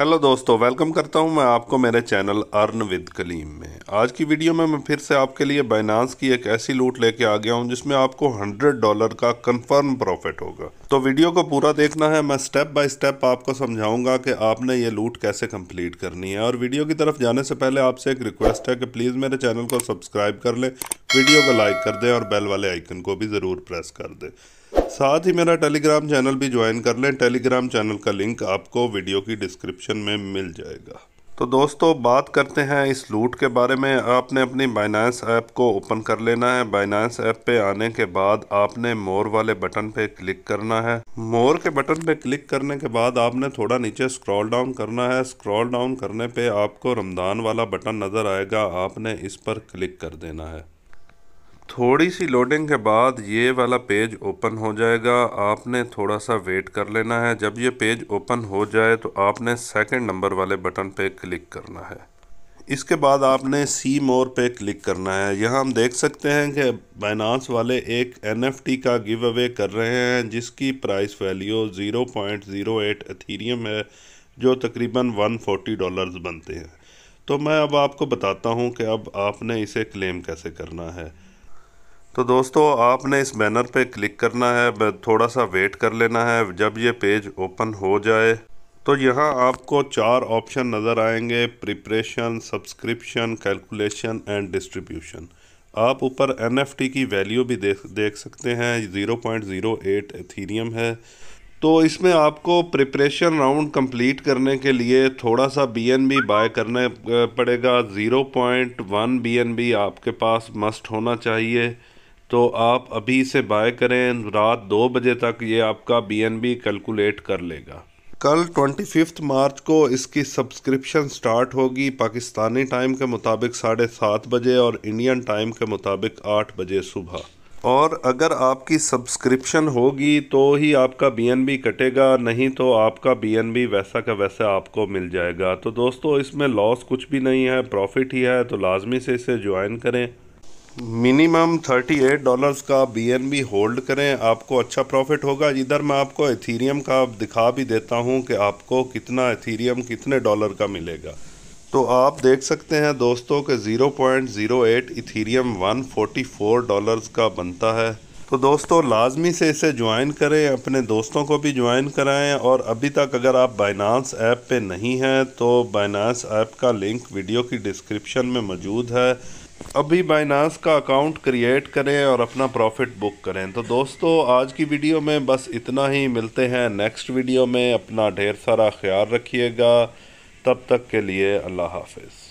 hello दोस्तों welcome करता हूं मैं आपको मेरे चैनल अर्न विद कलीम में आज की वीडियो में मैं फिर से आपके लिए बाइनांस की एक ऐसी लूट लेके आ गया हूं जिसमें आपको 100 डॉलर का कंफर्म प्रॉफिट होगा तो वीडियो को पूरा देखना है मैं स्टेप बाय स्टेप आपको समझाऊंगा कि आपने ये लूट कैसे कंप्लीट करनी है और वीडियो की तरफ जाने से पहले आपसे एक रिक्वेस्ट है कि प्लीज़ मेरे चैनल को सब्सक्राइब कर लें वीडियो को लाइक कर दें और बेल वाले आइकन को भी ज़रूर प्रेस कर दें साथ ही मेरा टेलीग्राम चैनल भी ज्वाइन कर लें टेलीग्राम चैनल का लिंक आपको वीडियो की डिस्क्रिप्शन में मिल जाएगा तो दोस्तों बात करते हैं इस लूट के बारे में आपने अपनी बाइनांस ऐप को ओपन कर लेना है बाइनांस ऐप पे आने के बाद आपने मोर वाले बटन पे क्लिक करना है मोर के बटन पे क्लिक करने के बाद आपने थोड़ा नीचे स्क्रॉल डाउन करना है स्क्रॉल डाउन करने पे आपको रमज़ान वाला बटन नज़र आएगा आपने इस पर क्लिक कर देना है थोड़ी सी लोडिंग के बाद ये वाला पेज ओपन हो जाएगा आपने थोड़ा सा वेट कर लेना है जब ये पेज ओपन हो जाए तो आपने सेकंड नंबर वाले बटन पे क्लिक करना है इसके बाद आपने सी मोर पे क्लिक करना है यहाँ हम देख सकते हैं कि बाइनास वाले एक एनएफटी का गिव अवे कर रहे हैं जिसकी प्राइस वैल्यू ज़ीरो पॉइंट है जो तकरीबन वन डॉलर्स बनते हैं तो मैं अब आपको बताता हूँ कि अब आपने इसे क्लेम कैसे करना है तो दोस्तों आपने इस बैनर पे क्लिक करना है थोड़ा सा वेट कर लेना है जब ये पेज ओपन हो जाए तो यहाँ आपको चार ऑप्शन नज़र आएंगे preparation subscription calculation and distribution आप ऊपर एन की वैल्यू भी देख देख सकते हैं 0.08 एथीरियम है तो इसमें आपको प्रिपरेशन राउंड कंप्लीट करने के लिए थोड़ा सा बी बाय करने पड़ेगा 0.1 बी आपके पास मस्ट होना चाहिए तो आप अभी इसे बाय करें रात दो बजे तक ये आपका बी कैलकुलेट कर लेगा कल ट्वेंटी फिफ्थ मार्च को इसकी सब्सक्रिप्शन स्टार्ट होगी पाकिस्तानी टाइम के मुताबिक साढ़े सात बजे और इंडियन टाइम के मुताबिक आठ बजे सुबह और अगर आपकी सब्सक्रिप्शन होगी तो ही आपका बी कटेगा नहीं तो आपका बी वैसा का वैसा आपको मिल जाएगा तो दोस्तों इसमें लॉस कुछ भी नहीं है प्रॉफिट ही है तो लाजमी से इसे ज्वाइन करें मिनिमम 38 डॉलर्स का बीएनबी होल्ड करें आपको अच्छा प्रॉफिट होगा इधर मैं आपको एथीरियम का दिखा भी देता हूं कि आपको कितना एथीरियम कितने डॉलर का मिलेगा तो आप देख सकते हैं दोस्तों ज़ीरो 0.08 इथीरियम 144 डॉलर्स का बनता है तो दोस्तों लाजमी से इसे ज्वाइन करें अपने दोस्तों को भी ज्वाइन कराएं और अभी तक अगर आप बाइनांस ऐप पे नहीं हैं तो बाइनांस ऐप का लिंक वीडियो की डिस्क्रिप्शन में मौजूद है अभी बाइनास का अकाउंट क्रिएट करें और अपना प्रॉफिट बुक करें तो दोस्तों आज की वीडियो में बस इतना ही मिलते हैं नेक्स्ट वीडियो में अपना ढेर सारा ख्याल रखिएगा तब तक के लिए अल्लाह हाफिज़